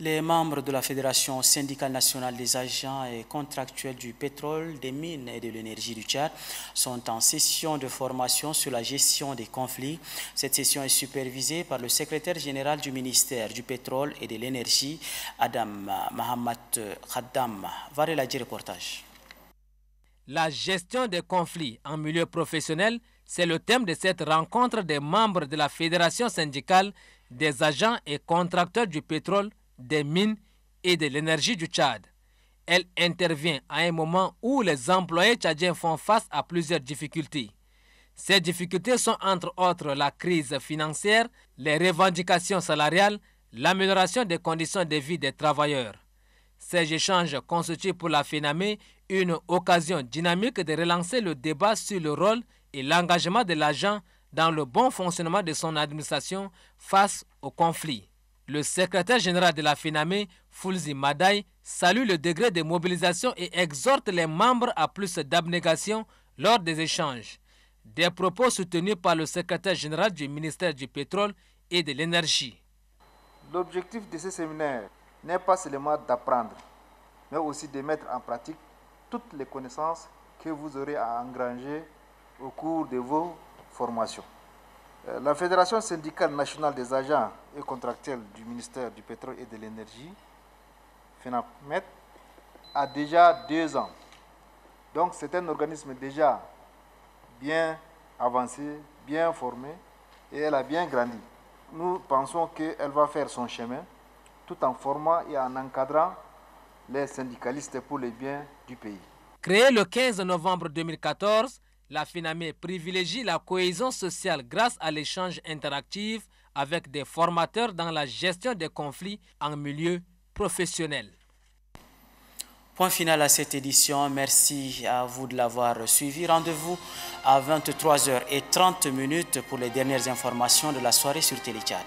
Les membres de la Fédération syndicale nationale des agents et contractuels du pétrole, des mines et de l'énergie du Tchad sont en session de formation sur la gestion des conflits. Cette session est supervisée par le secrétaire général du ministère du pétrole et de l'énergie, Adam Mahamat Khaddam. Varela dit reportage. La gestion des conflits en milieu professionnel, c'est le thème de cette rencontre des membres de la Fédération syndicale des agents et contracteurs du pétrole des mines et de l'énergie du Tchad. Elle intervient à un moment où les employés tchadiens font face à plusieurs difficultés. Ces difficultés sont entre autres la crise financière, les revendications salariales, l'amélioration des conditions de vie des travailleurs. Ces échanges constituent pour la FENAME une occasion dynamique de relancer le débat sur le rôle et l'engagement de l'agent dans le bon fonctionnement de son administration face au conflit. Le secrétaire général de la FINAME, Fulzi Madai, salue le degré de mobilisation et exhorte les membres à plus d'abnégation lors des échanges. Des propos soutenus par le secrétaire général du ministère du Pétrole et de l'Énergie. L'objectif de ce séminaire n'est pas seulement d'apprendre, mais aussi de mettre en pratique toutes les connaissances que vous aurez à engranger au cours de vos formations. Euh, la Fédération syndicale nationale des agents et contractuels du ministère du pétrole et de l'énergie, FENAPMET, a déjà deux ans. Donc c'est un organisme déjà bien avancé, bien formé et elle a bien grandi. Nous pensons qu'elle va faire son chemin tout en formant et en encadrant les syndicalistes pour le bien du pays. Créé le 15 novembre 2014, la Finamé privilégie la cohésion sociale grâce à l'échange interactif avec des formateurs dans la gestion des conflits en milieu professionnel. Point final à cette édition. Merci à vous de l'avoir suivi. Rendez-vous à 23h30 pour les dernières informations de la soirée sur Téléchat.